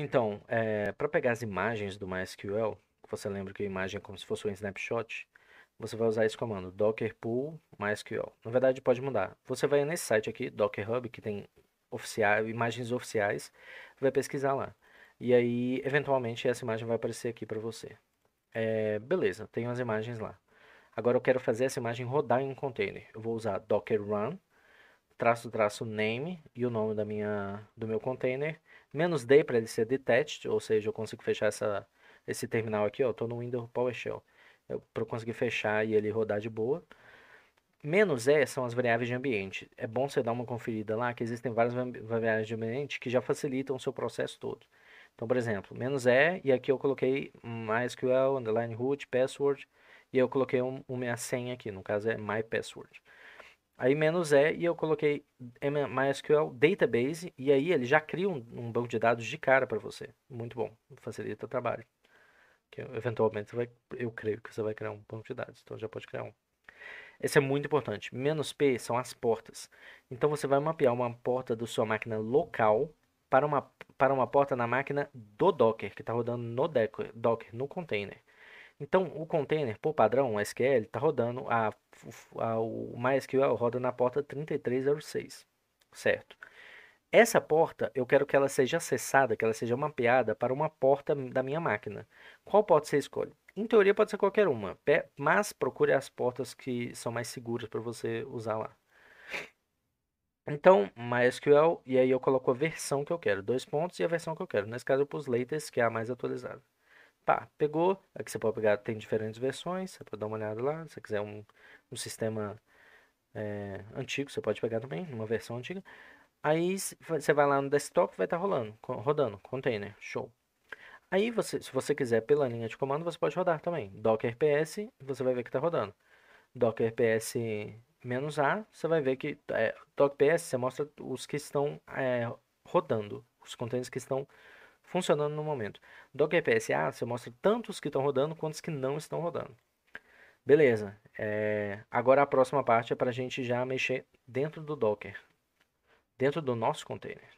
Então, é, eh, para pegar as imagens do MySQL, que você lembra que a imagem é como se fosse um snapshot, você vai usar esse comando, docker pull mysql. Na verdade, pode mudar. Você vai nesse site aqui, Docker Hub, que tem imagens oficiais, vai pesquisar lá. E aí, eventualmente, essa imagem vai aparecer aqui para você. É, beleza, tenho as imagens lá. Agora eu quero fazer essa imagem rodar em um container. Eu vou usar docker run traço, traço, name e o nome da minha, do meu container, menos D para ele ser detached, ou seja, eu consigo fechar essa, esse terminal aqui, ó, estou no Windows PowerShell, para eu conseguir fechar e ele rodar de boa. Menos E são as variáveis de ambiente. É bom você dar uma conferida lá, que existem várias variáveis de ambiente que já facilitam o seu processo todo. Então, por exemplo, menos E, e aqui eu coloquei MySQL, underline root, password, e eu coloquei um, uma senha aqui, no caso é my password aí menos "e" é, e eu coloquei MySQL Database e aí ele já cria um, um banco de dados de cara para você. Muito bom, facilita o trabalho. Que eventualmente vai, eu creio que você vai criar um banco de dados, então já pode criar um. Esse é muito importante. Menos "p" são as portas. Então você vai mapear uma porta da sua máquina local para uma, para uma porta na máquina do Docker, que está rodando no Docker, no container. Então, o container, por padrão, o SQL, está rodando, a, a, o MySQL roda na porta 3306, certo? Essa porta, eu quero que ela seja acessada, que ela seja mapeada para uma porta da minha máquina. Qual porta você escolhe? Em teoria pode ser qualquer uma, mas procure as portas que são mais seguras para você usar lá. Então, MySQL, e aí eu coloco a versão que eu quero, dois pontos, e a versão que eu quero. Nesse caso eu pus latest, que é a mais atualizada. Pá, tá, pegou. Aqui você pode pegar, tem diferentes versões, você pode dar uma olhada lá. Se você quiser um, um sistema é, antigo, você pode pegar também, uma versão antiga. Aí você vai lá no desktop, vai estar tá rolando, rodando, container, show. Aí, você, se você quiser pela linha de comando, você pode rodar também. Docker ps, você vai ver que está rodando. Docker ps "-a", você vai ver que... É, Docker ps, você mostra os que estão é, rodando, os containers que estão rodando funcionando no momento. Docker PSA, você mostra tantos que estão rodando quanto os que não estão rodando. Beleza. É, agora a próxima parte é para a gente já mexer dentro do Docker, dentro do nosso container.